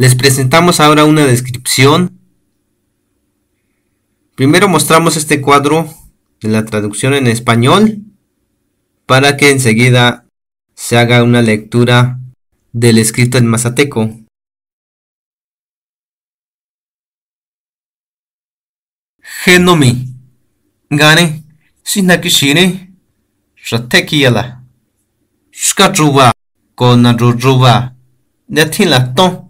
Les presentamos ahora una descripción. Primero mostramos este cuadro de la traducción en español para que enseguida se haga una lectura del escrito en mazateco. Genomi Gane Sinakishine Shatekiala la to